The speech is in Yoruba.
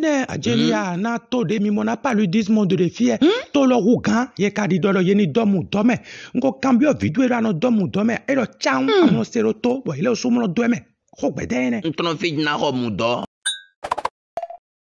mine ajelia mm. na to de mi mo na paludisme de le fie mm? to lo wu gan ye ka di dolo ye ni dɔmu dɔmɛ nko kambio vidu ero anɔ dɔmu dɔmɛ ero tsan mm. amɔ sero to bɔn ele osu mɔ do ɛmɛ xɔ gbɛdɛ yɛ nɛ. ntɔnɔ jina xɔ mu dɔ.